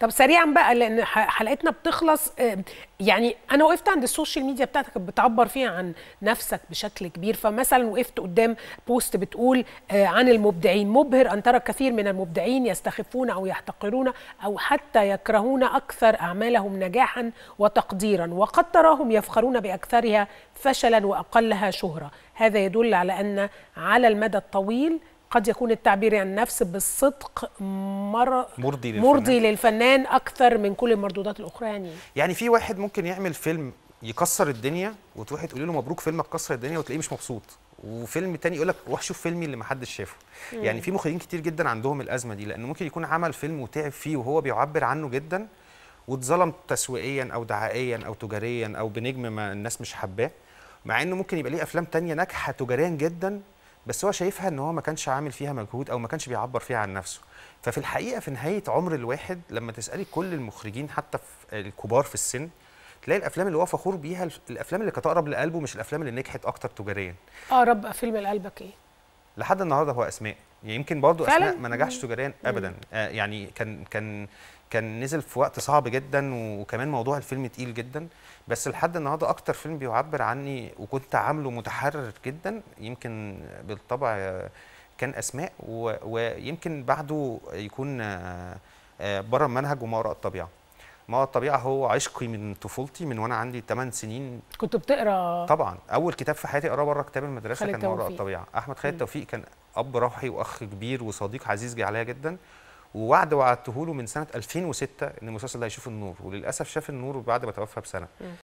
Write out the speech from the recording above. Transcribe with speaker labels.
Speaker 1: طب سريعا بقى لان حلقتنا بتخلص آه، يعني انا وقفت عند السوشيال ميديا بتاعتك بتعبر فيها عن نفسك بشكل كبير فمثلا وقفت قدام بوست بتقول آه، عن المبدعين مبهر ان ترى كثير من المبدعين يستخفون او يحتقرون او حتى يكرهون اكثر اعمالهم نجاحا وتقديرا وقد تراهم يفخرون باكثرها فشلا واقلها شهره هذا يدل على ان على المدى الطويل قد يكون التعبير عن النفس بالصدق مر...
Speaker 2: مرضي, للفنان. مرضي
Speaker 1: للفنان اكثر من كل المردودات الاخرى يعني
Speaker 2: يعني في واحد ممكن يعمل فيلم يكسر الدنيا وتروحي تقولي له مبروك فيلمك كسر الدنيا وتلاقيه مش مبسوط وفيلم تاني يقول لك روح شوف فيلمي اللي ما حدش شافه يعني في مخرجين كتير جدا عندهم الازمه دي لان ممكن يكون عمل فيلم وتعب فيه وهو بيعبر عنه جدا واتظلم تسويقيا او دعائيا او تجاريا او بنجم ما الناس مش حباه مع انه ممكن يبقى ليه افلام تانية ناجحه تجاريا جدا بس هو شايفها ان هو ما كانش عامل فيها مجهود او ما كانش بيعبر فيها عن نفسه ففي الحقيقه في نهايه عمر الواحد لما تسالي كل المخرجين حتى في الكبار في السن تلاقي الافلام اللي هو فخور بيها الافلام اللي كانت اقرب لقلبه مش الافلام اللي نجحت اكتر تجاريا
Speaker 1: اقرب آه فيلم لقلبك ايه
Speaker 2: لحد النهارده هو اسماء يعني يمكن برضه اسماء ما نجحش تجاريا ابدا آه يعني كان كان كان نزل في وقت صعب جدا وكمان موضوع الفيلم تقيل جدا بس لحد النهارده اكتر فيلم بيعبر عني وكنت عامله متحرر جدا يمكن بالطبع كان اسماء ويمكن بعده يكون آه، بره المنهج وما وراء الطبيعه ما هو الطبيعه هو عشقي من طفولتي من وانا عندي 8 سنين كنت
Speaker 1: بتقرا طبعا
Speaker 2: اول كتاب في حياتي اقراه بره كتاب المدرسه كان ما وراء الطبيعه احمد خالد توفيق كان اب روحي واخ كبير وصديق عزيز عليا جدا ووعد وعدته له من سنه 2006 ان المسلسل ده هيشوف النور وللاسف شاف النور بعد ما توفى بسنه